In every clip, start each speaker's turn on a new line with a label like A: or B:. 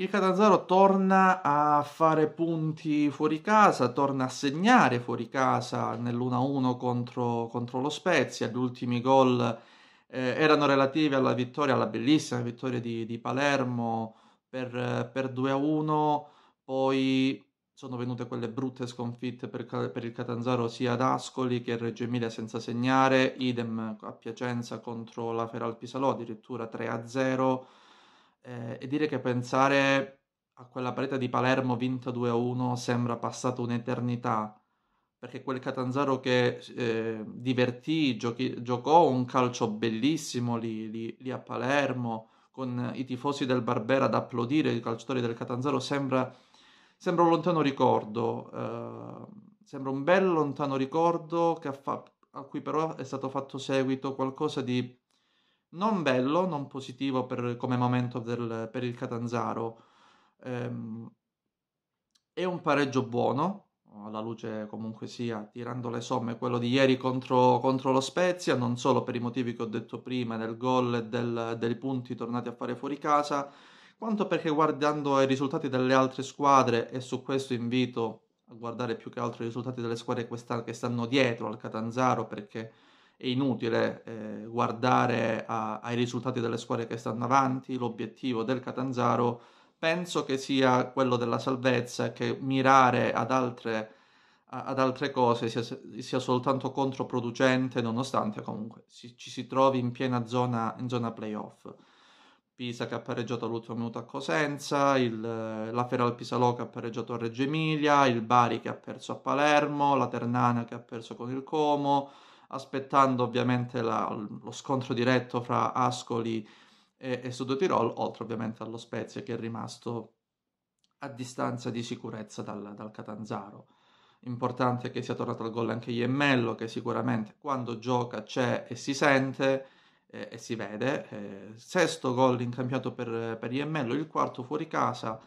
A: il Catanzaro torna a fare punti fuori casa, torna a segnare fuori casa nell'1-1 contro, contro lo Spezia. Gli ultimi gol eh, erano relativi alla vittoria, alla bellissima vittoria di, di Palermo per, per, 2-1, poi sono venute quelle brutte sconfitte per, per, il Catanzaro sia ad Ascoli che a Reggio Emilia senza segnare, idem a Piacenza contro la Feral Pisalò, addirittura 3-0 eh, e dire che pensare a quella parete di Palermo vinta 2-1 sembra passata un'eternità, perché quel Catanzaro che eh, divertì, giochi, giocò un calcio bellissimo lì, lì, lì a Palermo, con i tifosi del Barbera ad applaudire i calciatori del Catanzaro, sembra, sembra un lontano ricordo, eh, sembra un bel lontano ricordo fa- a cui però è stato fatto seguito qualcosa di non bello, non positivo per, come momento del, per il Catanzaro. Ehm, è un pareggio buono, alla luce comunque sia, tirando le somme, quello di ieri contro, contro lo Spezia, non solo per i motivi che ho detto prima del gol e del, dei punti tornati a fare fuori casa, quanto perché guardando i risultati delle altre squadre, e su questo invito a guardare più che altro i risultati delle squadre che stanno dietro al Catanzaro, perché è inutile eh, guardare a, ai risultati delle squadre che stanno avanti, l'obiettivo del Catanzaro penso che sia quello della salvezza e che mirare ad altre, a, ad altre cose sia, sia, soltanto controproducente nonostante comunque si, ci si trovi in piena zona, in zona playoff. Pisa che ha pareggiato all'ultimo minuto a Cosenza, il, la Feral Pisalò che ha pareggiato a Reggio Emilia, il Bari che ha perso a Palermo, la Ternana che ha perso con il Como, aspettando ovviamente la, lo scontro diretto fra Ascoli e, e Sudtirol, oltre ovviamente allo Spezia che è rimasto a distanza di sicurezza dal, dal Catanzaro. Importante che sia tornato al gol anche Iemmello, che sicuramente quando gioca c'è e si sente eh, e si vede. Eh, sesto gol in campionato per, per Iemmello, il quarto fuori casa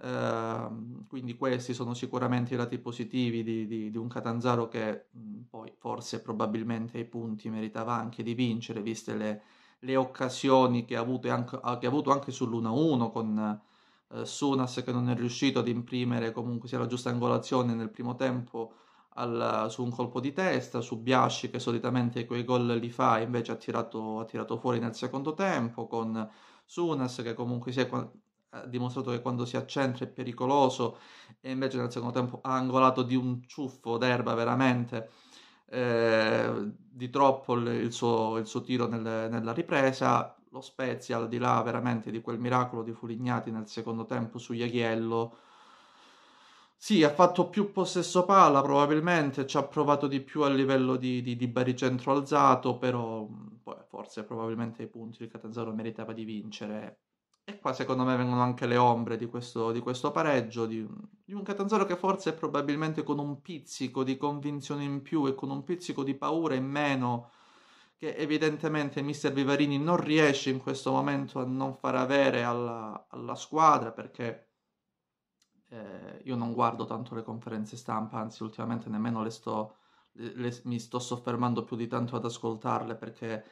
A: Ehm, quindi questi sono sicuramente i lati positivi di, di, di un Catanzaro che mh, poi forse probabilmente ai punti meritava anche di vincere, viste le, le occasioni che ha avuto anche, che ha avuto anche sull'1-1 con eh, Sunas che non è riuscito ad imprimere comunque sia la giusta angolazione nel primo tempo al, su un colpo di testa, su Biasci che solitamente quei gol li fa invece ha tirato, ha tirato fuori nel secondo tempo, con Sunas che comunque si è ha dimostrato che quando si accentra è pericoloso e invece nel secondo tempo ha angolato di un ciuffo d'erba veramente eh, di troppo il suo, il suo tiro nel, nella ripresa. Lo Spezia, al di là veramente di quel miracolo di Fulignati nel secondo tempo su Iaghiello, sì, ha fatto più possesso palla probabilmente, ci ha provato di più a livello di, di, di baricentro alzato, però poi, forse probabilmente i punti il Catanzaro meritava di vincere. E qua secondo me vengono anche le ombre di questo, di questo pareggio, di, di, un Catanzaro che forse probabilmente con un pizzico di convinzione in più e con un pizzico di paura in meno, che evidentemente mister Vivarini non riesce in questo momento a non far avere alla, alla squadra, perché eh, io non guardo tanto le conferenze stampa, anzi ultimamente nemmeno le sto, le, le, mi sto soffermando più di tanto ad ascoltarle perché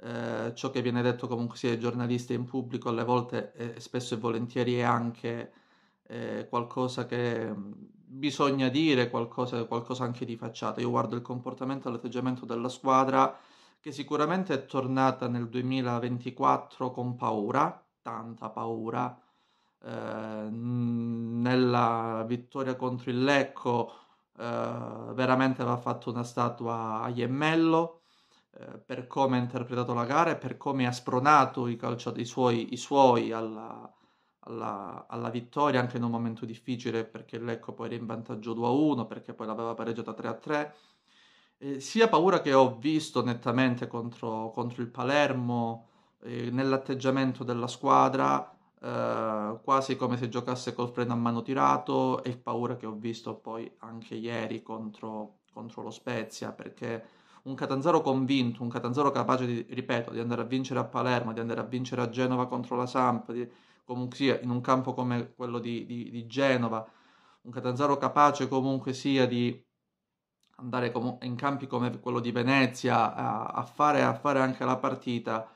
A: eh, ciò che viene detto comunque sia ai giornalisti in pubblico alle volte eh, spesso e volentieri è anche eh, qualcosa che mm, bisogna dire, qualcosa, qualcosa anche di facciata. Io guardo il comportamento e l'atteggiamento della squadra che sicuramente è tornata nel 2024 con paura, tanta paura, eh, nella vittoria contro il Lecco eh, veramente va fatta una statua a Iemmello eh, per come ha interpretato la gara e per come ha spronato i, calciatori, i suoi, i suoi alla, alla, alla, vittoria anche in un momento difficile perché l'Ecco poi era in vantaggio 2-1 perché poi l'aveva pareggiata 3-3 eh, sia paura che ho visto nettamente contro, contro il Palermo eh, nell'atteggiamento della squadra eh, quasi come se giocasse col freno a mano tirato e paura che ho visto poi anche ieri contro, contro lo Spezia perché un Catanzaro convinto, un Catanzaro capace, di, ripeto, di andare a vincere a Palermo, di andare a vincere a Genova contro la Samp, di, comunque sia, in un campo come quello di, di, di Genova, un Catanzaro capace comunque sia di andare in campi come quello di Venezia a, a, fare, a, fare, anche la partita.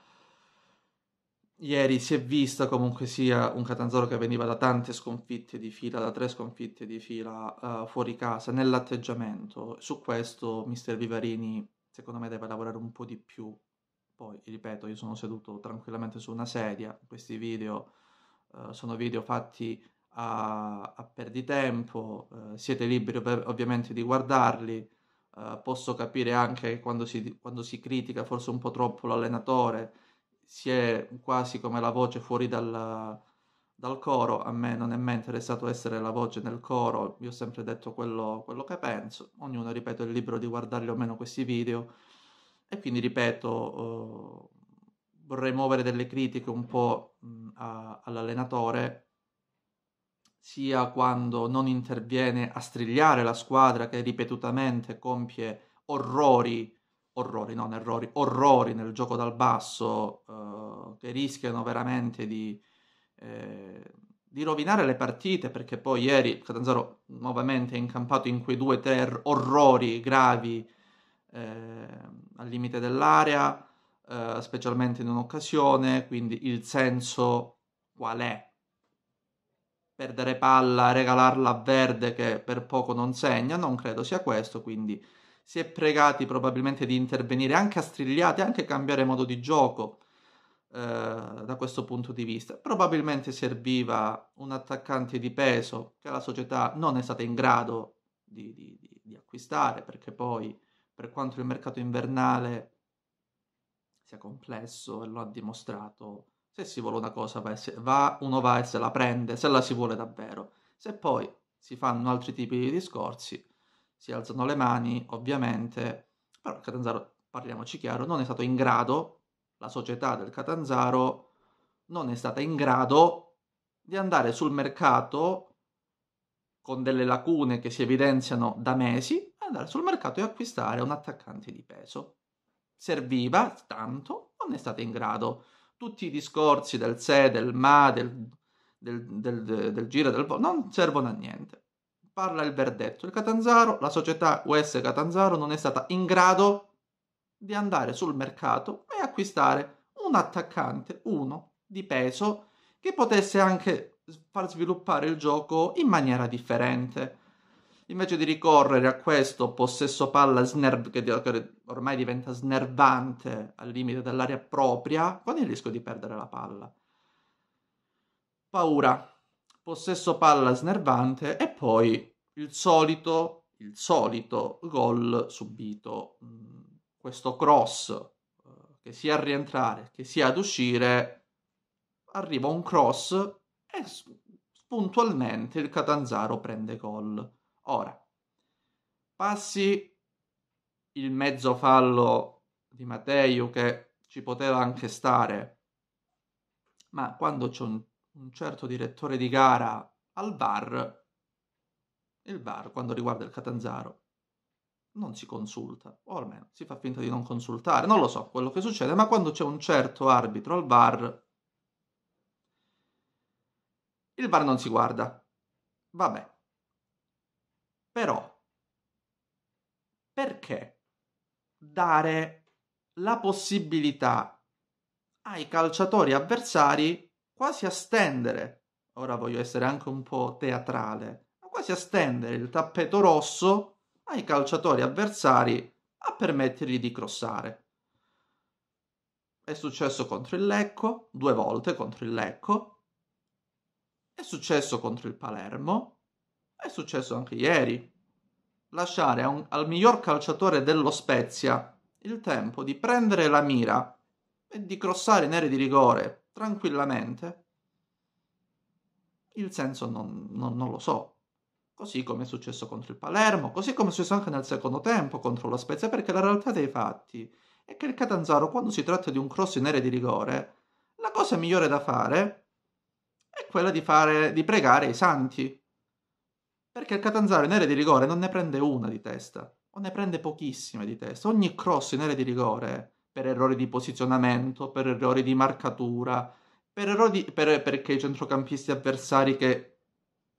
A: Ieri si è vista comunque sia un Catanzaro che veniva da tante sconfitte di fila, da tre sconfitte di fila uh, fuori casa, nell'atteggiamento. Su questo mister Vivarini secondo me deve lavorare un po' di più. Poi, ripeto, io sono seduto tranquillamente su una sedia, questi video eh, sono video fatti a, a perditempo, eh, siete liberi ovviamente di guardarli, eh, posso capire anche quando si, quando si critica forse un po' troppo l'allenatore, si è quasi come la voce fuori dal, dal coro, a me non è mai interessato essere la voce nel coro, io ho sempre detto quello, quello che penso, ognuno, ripeto, è libero di guardarli o meno questi video e quindi, ripeto, eh, vorrei muovere delle critiche un po' a, all'allenatore, sia quando non interviene a strigliare la squadra che ripetutamente compie orrori, orrori, non errori, orrori nel gioco dal basso, eh, che rischiano veramente di eh, di rovinare le partite, perché poi ieri Catanzaro nuovamente è incampato in quei due o tre orrori gravi eh, al limite dell'area, eh, specialmente in un'occasione, quindi il senso qual è? Perdere palla, regalarla a Verde che per poco non segna, non credo sia questo, quindi si è pregati probabilmente di intervenire anche a strigliate, anche cambiare modo di gioco eh, da questo punto di vista. Probabilmente serviva un attaccante di peso che la società non è stata in grado di, di, di, di acquistare perché poi per quanto il mercato invernale sia complesso e lo ha dimostrato, se si vuole una cosa va, se, va uno va e se la prende, se la si vuole davvero. Se poi si fanno altri tipi di discorsi, si alzano le mani, ovviamente, però Catanzaro, parliamoci chiaro, non è stato in grado la società del Catanzaro non è stata in grado di andare sul mercato con delle lacune che si evidenziano da mesi, andare sul mercato e acquistare un attaccante di peso. Serviva tanto, non è stata in grado. Tutti i discorsi del se, del ma, del, del, del, del giro del po' non servono a niente. Parla il verdetto. Il Catanzaro, la società US Catanzaro non è stata in grado di andare sul mercato e acquistare un attaccante, uno di peso, che potesse anche far sviluppare il gioco in maniera differente. Invece di ricorrere a questo possesso palla snerv, che ormai diventa snervante al limite dell'area propria, con il rischio di perdere la palla. Paura, possesso palla snervante e poi il solito, il solito gol subito mm, questo cross eh, che sia a rientrare che sia ad uscire arriva un cross e puntualmente il Catanzaro prende gol. Ora, passi il mezzo fallo di Matteo che ci poteva anche stare, ma quando c'è un, un certo direttore di gara al VAR, il VAR quando riguarda il Catanzaro non si consulta, o almeno si fa finta di non consultare, non lo so quello che succede, ma quando c'è un certo arbitro al VAR, il VAR non si guarda. Vabbè. Però, perché dare la possibilità ai calciatori avversari quasi a stendere, ora voglio essere anche un po' teatrale, ma quasi a stendere il tappeto rosso ai calciatori avversari a permettergli di crossare. È successo contro il Lecco, due volte contro il Lecco, è successo contro il Palermo, è successo anche ieri. Lasciare un, al miglior calciatore dello Spezia il tempo di prendere la mira e di crossare in area di rigore tranquillamente, il senso non, non, non lo so così come è successo contro il Palermo, così come è successo anche nel secondo tempo contro la Spezia, perché la realtà dei fatti è che il Catanzaro, quando si tratta di un cross in area di rigore, la cosa migliore da fare è quella di, fare, di pregare i santi. Perché il Catanzaro in area di rigore non ne prende una di testa, o ne prende pochissime di testa. Ogni cross in area di rigore, per errori di posizionamento, per errori di marcatura, per errori di, per, perché i centrocampisti avversari che,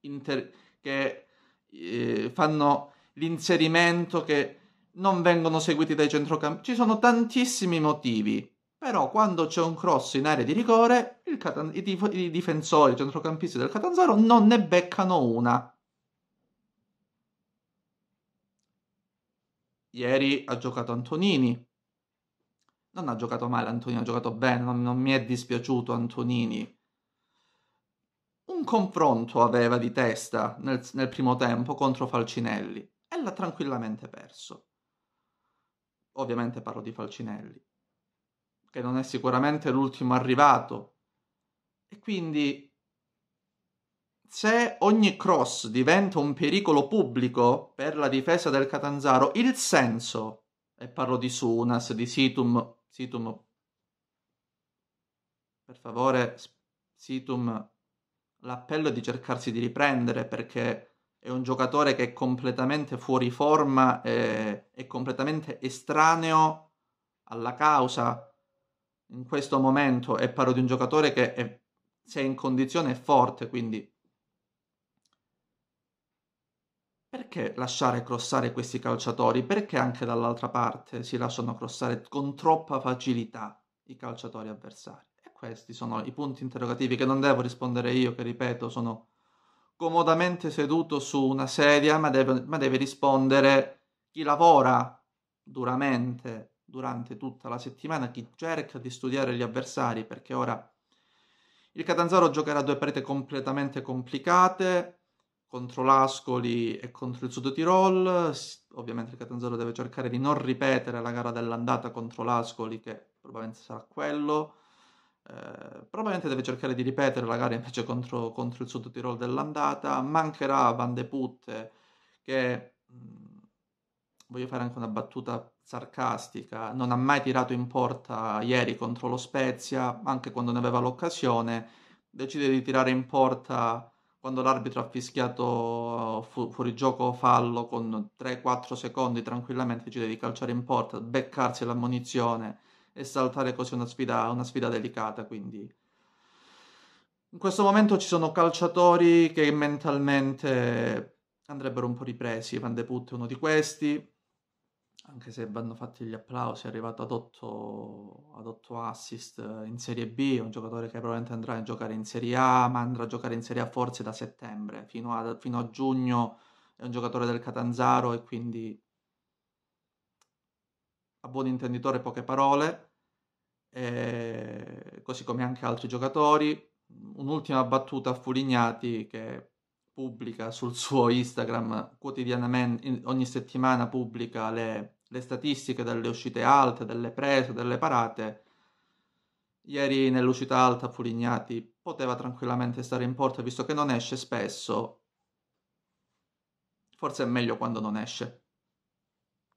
A: inter, che eh, fanno l'inserimento che non vengono seguiti dai centrocampisti. Ci sono tantissimi motivi, però quando c'è un cross in area di rigore, Catan- i, dif- i, difensori, i centrocampisti del Catanzaro non ne beccano una. Ieri ha giocato Antonini. Non ha giocato male Antonini, ha giocato bene, non, non mi è dispiaciuto Antonini un confronto aveva di testa nel, nel primo tempo contro Falcinelli e l'ha tranquillamente perso. Ovviamente parlo di Falcinelli, che non è sicuramente l'ultimo arrivato. E quindi se ogni cross diventa un pericolo pubblico per la difesa del Catanzaro, il senso, e parlo di Sunas, di Situm, Situm, per favore, Situm l'appello è di cercarsi di riprendere perché è un giocatore che è completamente fuori forma, è, è completamente estraneo alla causa in questo momento e parlo di un giocatore che è, se è in condizione è forte, quindi perché lasciare crossare questi calciatori? Perché anche dall'altra parte si lasciano crossare con troppa facilità i calciatori avversari? Questi sono i punti interrogativi che non devo rispondere io, che ripeto sono comodamente seduto su una sedia, ma deve, ma deve rispondere chi lavora duramente durante tutta la settimana, chi cerca di studiare gli avversari, perché ora il Catanzaro giocherà due partite completamente complicate, contro l'Ascoli e contro il Sud Tirol. Ovviamente il Catanzaro deve cercare di non ripetere la gara dell'andata contro l'Ascoli, che probabilmente sarà quello. Eh, probabilmente deve cercare di ripetere la gara invece contro, contro il Sud Tirol dell'andata. Mancherà Van de Putte che, mh, mm, voglio fare anche una battuta sarcastica, non ha mai tirato in porta ieri contro lo Spezia, anche quando ne aveva l'occasione. Decide di tirare in porta quando l'arbitro ha fischiato fu- fuori gioco fallo con 3-4 secondi tranquillamente decide di calciare in porta, beccarsi l'ammonizione e saltare così una sfida, una sfida delicata, quindi... In questo momento ci sono calciatori che mentalmente andrebbero un po' ripresi, Van de Putte è uno di questi, anche se vanno fatti gli applausi, è arrivato ad 8, ad 8 assist in Serie B, è un giocatore che probabilmente andrà a giocare in Serie A, ma andrà a giocare in Serie A forse da settembre, fino a, fino a giugno è un giocatore del Catanzaro e quindi a buon intenditore poche parole eh, così come anche altri giocatori. Un'ultima battuta a Furignati che pubblica sul suo Instagram quotidianamente, ogni settimana pubblica le, le statistiche delle uscite alte, delle prese, delle parate. Ieri nell'uscita alta Furignati poteva tranquillamente stare in porta visto che non esce spesso. Forse è meglio quando non esce.